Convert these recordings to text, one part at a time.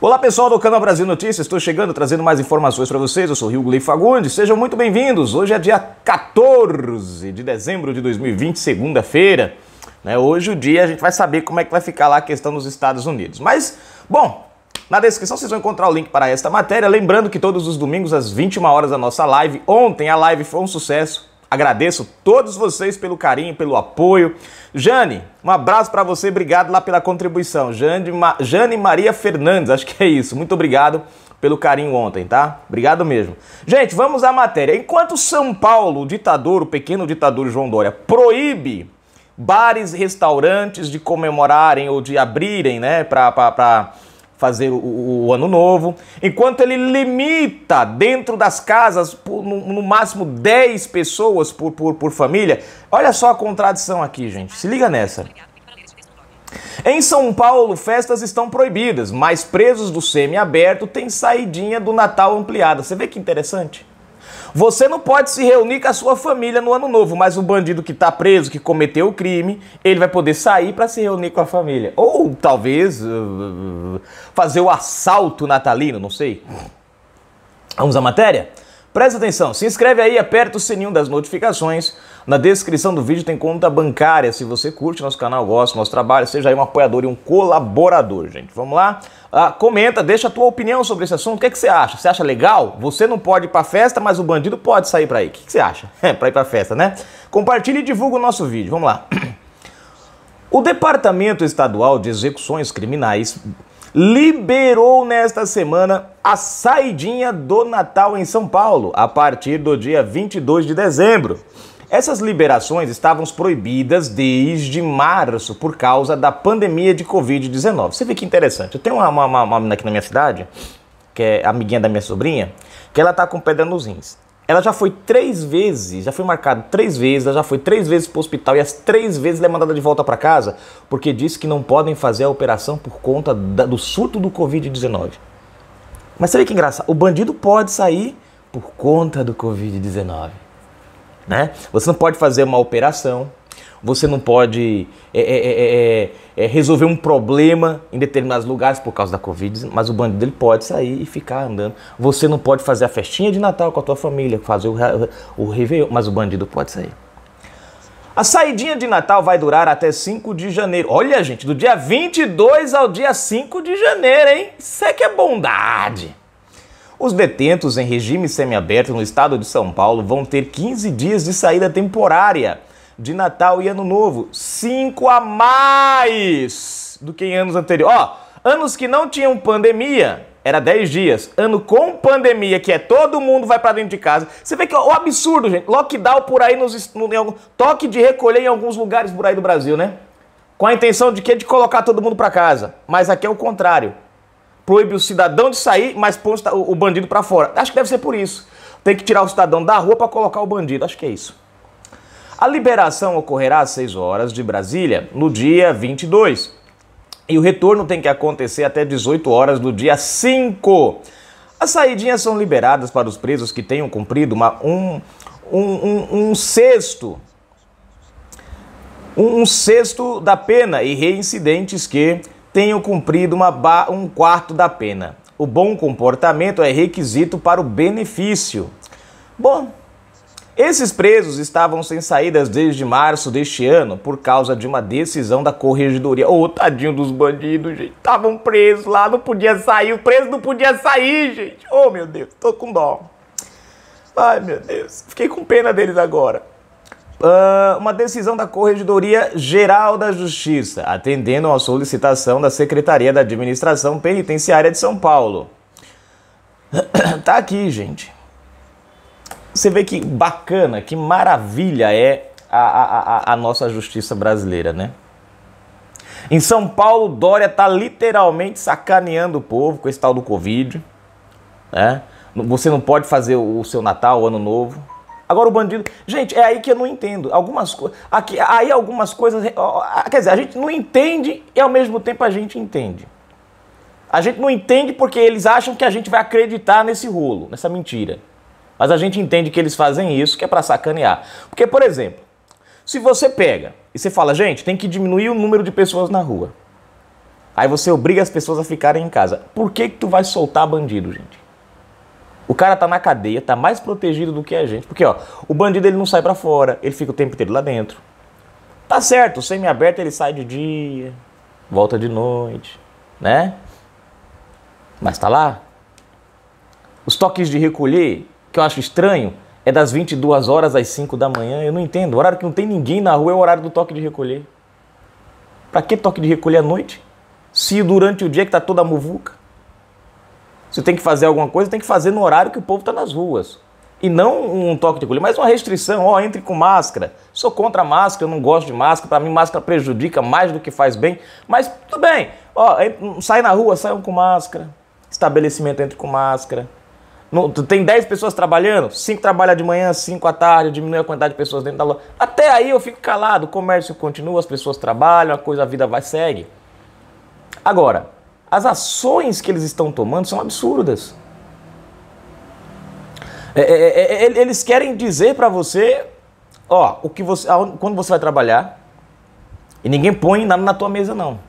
Olá pessoal do canal Brasil Notícias, estou chegando trazendo mais informações para vocês. Eu sou Rio Gley Fagundes, sejam muito bem-vindos. Hoje é dia 14 de dezembro de 2020, segunda-feira. Né? Hoje o dia a gente vai saber como é que vai ficar lá a questão nos Estados Unidos. Mas, bom, na descrição vocês vão encontrar o link para esta matéria. Lembrando que todos os domingos às 21 horas a nossa live. Ontem a live foi um sucesso Agradeço todos vocês pelo carinho, pelo apoio. Jane, um abraço para você, obrigado lá pela contribuição. Jane, Ma Jane Maria Fernandes, acho que é isso. Muito obrigado pelo carinho ontem, tá? Obrigado mesmo. Gente, vamos à matéria. Enquanto São Paulo, o ditador, o pequeno ditador João Dória, proíbe bares e restaurantes de comemorarem ou de abrirem, né, para fazer o, o, ano novo, enquanto ele limita dentro das casas por, no, no, máximo 10 pessoas por, por, por família. Olha só a contradição aqui, gente. Se liga nessa. Em São Paulo, festas estão proibidas, mas presos do semi-aberto têm saidinha do Natal ampliada. Você vê que interessante? Você não pode se reunir com a sua família no ano novo, mas o bandido que está preso, que cometeu o crime, ele vai poder sair para se reunir com a família. Ou talvez uh, fazer o assalto natalino, não sei. Vamos à matéria? Presta atenção, se inscreve aí, aperta o sininho das notificações. Na descrição do vídeo tem conta bancária. Se você curte nosso canal, gosta do nosso trabalho, seja aí um apoiador e um colaborador, gente. Vamos lá? ah, comenta, deixa a tua opinião sobre esse assunto. O que, é que você acha? Você acha legal? Você não pode ir pra festa, mas o bandido pode sair pra aí O que, que você acha? É, pra ir pra festa, né? Compartilhe e divulga o nosso vídeo. Vamos lá. O Departamento Estadual de Execuções Criminais liberou nesta semana a saidinha do Natal em São Paulo, a partir do dia 22 de dezembro. Essas liberações estavam proibidas desde março por causa da pandemia de Covid-19. Você vê que interessante. Eu tenho uma, uma, uma menina aqui na minha cidade, que é amiguinha da minha sobrinha, que ela tá com pedra nos rins. Ela já foi três vezes, já foi marcada três vezes, ela já foi três vezes para o hospital e as três vezes ela é mandada de volta para casa porque disse que não podem fazer a operação por conta da, do surto do Covid-19. Mas você vê que engraçado? O bandido pode sair por conta do Covid-19. Né? Você não pode fazer uma operação, você não pode é é é, é, é, é, resolver um problema em determinados lugares por causa da Covid, mas o bandido ele pode sair e ficar andando. Você não pode fazer a festinha de Natal com a tua família, fazer o, o Réveillon, mas o bandido pode sair. A saidinha de Natal vai durar até 5 de janeiro. Olha, gente, do dia 22 ao dia 5 de janeiro, hein? Isso é que é bondade. Os detentos em regime semiaberto no estado de São Paulo vão ter 15 dias de saída temporária de Natal e Ano Novo, 5 a mais do que em anos anteriores. Ó, anos que não tinham pandemia, era 10 dias. Ano com pandemia, que é todo mundo vai para dentro de casa. Você vê que é o absurdo, gente. Lockdown por aí nos no, toque de recolher em alguns lugares por aí do Brasil, né? Com a intenção de que de colocar todo mundo para casa. Mas aqui é o contrário proíbe o cidadão de sair, mas põe o bandido para fora. Acho que deve ser por isso. Tem que tirar o cidadão da rua para colocar o bandido. Acho que é isso. A liberação ocorrerá às 6 horas de Brasília, no dia 22. E o retorno tem que acontecer até 18 horas do dia 5. As saidinhas são liberadas para os presos que tenham cumprido uma, um, um, um, um sexto um, sexto da pena e reincidentes que tenham cumprido um quarto da pena. O bom comportamento é requisito para o benefício. Bom, esses presos estavam sem saídas desde março deste ano por causa de uma decisão da corregedoria. Ô, oh, tadinho dos bandidos, gente. Estavam presos lá, não podia sair. O preso não podia sair, gente. Oh, meu Deus, tô com dó. Ai, meu Deus. Fiquei com pena deles agora uh, uma decisão da Corregedoria Geral da Justiça, atendendo à solicitação da Secretaria da Administração Penitenciária de São Paulo. tá aqui, gente. Você vê que bacana, que maravilha é a, a, a nossa justiça brasileira, né? Em São Paulo, Dória tá literalmente sacaneando o povo com esse tal do Covid. Né? Você não pode fazer o seu Natal, o Ano Novo. Agora o bandido. Gente, é aí que eu não entendo. Algumas coisas. Aí algumas coisas. Ah, quer dizer, a gente não entende e ao mesmo tempo a gente entende. A gente não entende porque eles acham que a gente vai acreditar nesse rolo, nessa mentira. Mas a gente entende que eles fazem isso, que é para sacanear. Porque, por exemplo, se você pega e você fala, gente, tem que diminuir o número de pessoas na rua. Aí você obriga as pessoas a ficarem em casa. Por que, que tu vai soltar bandido, gente? O cara tá na cadeia, tá mais protegido do que a gente. Porque, ó, o bandido ele não sai para fora, ele fica o tempo inteiro lá dentro. Tá certo, semi-aberto ele sai de dia, volta de noite, né? Mas tá lá. Os toques de recolher, que eu acho estranho, é das 22 horas às 5 da manhã. Eu não entendo. O horário que não tem ninguém na rua é o horário do toque de recolher. Pra que toque de recolher à noite? Se durante o dia que tá toda a muvuca. Se tem que fazer alguma coisa, tem que fazer no horário que o povo está nas ruas. E não um toque de colher, mas uma restrição, ó, entre com máscara. Sou contra a máscara, eu não gosto de máscara, para mim máscara prejudica mais do que faz bem, mas tudo bem. Ó, sai na rua, saiam com máscara. Estabelecimento entre com máscara. Não, tem 10 pessoas trabalhando, 5 trabalham de manhã, 5 à tarde, diminui a quantidade de pessoas dentro da loja. Até aí eu fico calado, o comércio continua, as pessoas trabalham, a coisa, a vida vai segue. Agora, as ações que eles estão tomando são absurdas. É, é, é, é, é eles querem dizer para você, ó, o que você, quando você vai trabalhar, e ninguém põe nada na tua mesa não.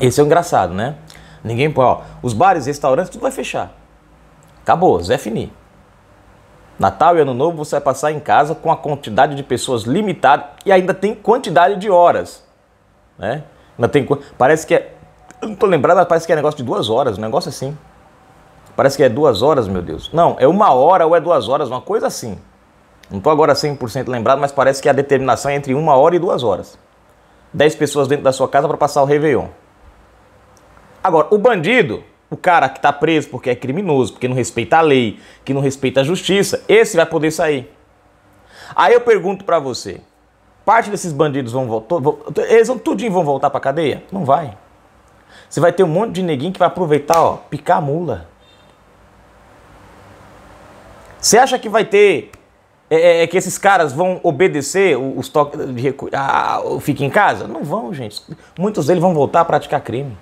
Esse é o engraçado, né? Ninguém põe, ó, os bares, restaurantes, tudo vai fechar. Acabou, Zé Fini. Natal e Ano Novo você vai passar em casa com a quantidade de pessoas limitada e ainda tem quantidade de horas, né? Ainda tem, parece que é eu não tô lembrado, mas parece que é negócio de duas horas, um negócio assim. Parece que é duas horas, meu Deus. Não, é uma hora ou é duas horas, uma coisa assim. Não tô agora 100% lembrado, mas parece que a determinação é entre uma hora e duas horas. Dez pessoas dentro da sua casa para passar o Réveillon. Agora, o bandido, o cara que está preso porque é criminoso, porque não respeita a lei, que não respeita a justiça, esse vai poder sair. Aí eu pergunto para você, parte desses bandidos vão voltar, eles vão tudinho vão voltar para cadeia? Não vai. Você vai ter um monte de neguinho que vai aproveitar, ó, picar a mula. Você acha que vai ter. É, é, é que esses caras vão obedecer os toques de recu... ah, fica em casa? Não vão, gente. Muitos deles vão voltar a praticar crime.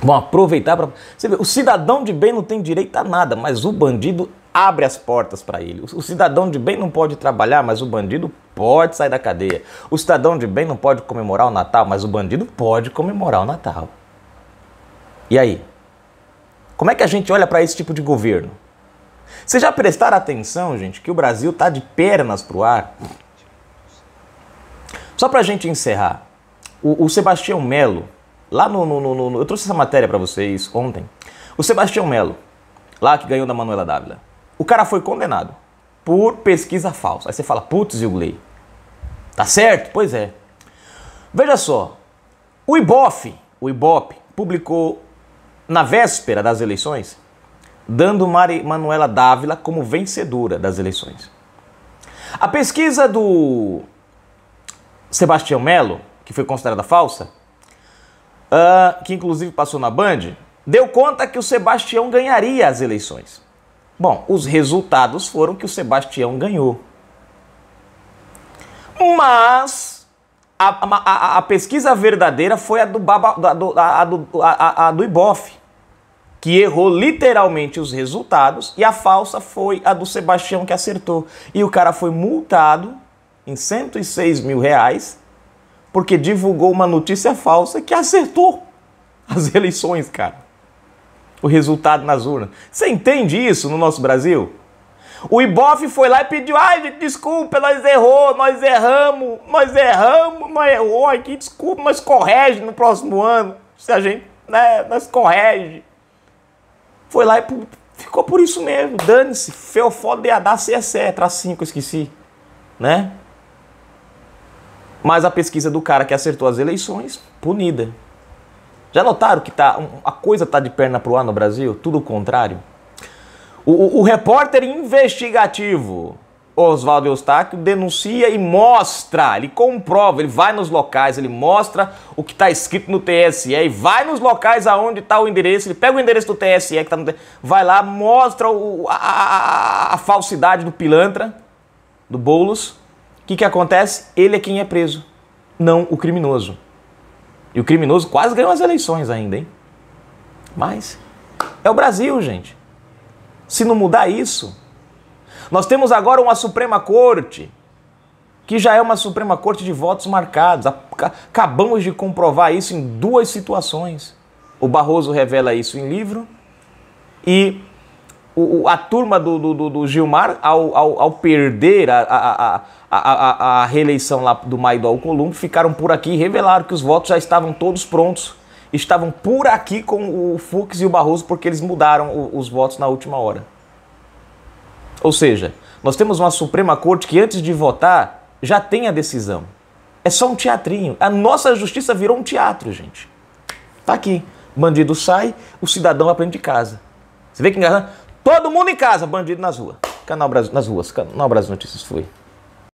Vão aproveitar para. Você vê, o cidadão de bem não tem direito a nada, mas o bandido abre as portas para ele. O cidadão de bem não pode trabalhar, mas o bandido pode sair da cadeia. O cidadão de bem não pode comemorar o Natal, mas o bandido pode comemorar o Natal. E aí? Como é que a gente olha para esse tipo de governo? Vocês já prestaram atenção, gente, que o Brasil tá de pernas pro ar? Só para a gente encerrar, o, o Sebastião Melo, lá no, no, no, no. Eu trouxe essa matéria para vocês ontem. O Sebastião Melo, lá que ganhou da Manuela Dávila. O cara foi condenado por pesquisa falsa. Aí você fala, putz, Zilgley, tá certo? Pois é. Veja só, o Ibope, o Ibope publicou na véspera das eleições, dando Mari Manuela Dávila como vencedora das eleições. A pesquisa do Sebastião Melo, que foi considerada falsa, uh, que inclusive passou na Band, deu conta que o Sebastião ganharia as eleições. Bom, os resultados foram que o Sebastião ganhou. Mas a, a, a pesquisa verdadeira foi a do, Baba, do, a, a, do que errou literalmente os resultados, e a falsa foi a do Sebastião que acertou. E o cara foi multado em 106 mil reais porque divulgou uma notícia falsa que acertou as eleições, cara o resultado nas urnas. Você entende isso no nosso Brasil? O Ibope foi lá e pediu, ai, gente, desculpa, nós errou, nós erramos, nós erramos, nós errou aqui, desculpa, nós correge no próximo ano, se a gente, né, nós correge. Foi lá e ficou por isso mesmo, dane-se, feofó DADA CSE, traço 5, esqueci, né? Mas a pesquisa do cara que acertou as eleições, punida. Já notaram que tá, a coisa tá de perna pro ar no Brasil? Tudo o contrário? O, o, o repórter investigativo Oswaldo Eustáquio denuncia e mostra, ele comprova, ele vai nos locais, ele mostra o que está escrito no TSE e vai nos locais aonde está o endereço, ele pega o endereço do TSE que está no vai lá, mostra o, a, a, a, falsidade do pilantra, do Boulos. O que, que acontece? Ele é quem é preso, não o criminoso. E o criminoso quase ganhou as eleições ainda, hein? Mas é o Brasil, gente. Se não mudar isso, nós temos agora uma Suprema Corte que já é uma Suprema Corte de votos marcados. Acabamos de comprovar isso em duas situações. O Barroso revela isso em livro e o, a turma do, do, do Gilmar, ao, ao, ao perder a, a, a, a, reeleição lá do Maido ao Columbo, ficaram por aqui e revelaram que os votos já estavam todos prontos. Estavam por aqui com o Fux e o Barroso porque eles mudaram o, os votos na última hora. Ou seja, nós temos uma Suprema Corte que antes de votar já tem a decisão. É só um teatrinho. A nossa justiça virou um teatro, gente. Tá aqui. Bandido sai, o cidadão aprende de casa. Você vê que engraçado? Todo mundo em casa, bandido nas ruas. Canal Brasil, nas ruas, Canal Brasil Notícias foi.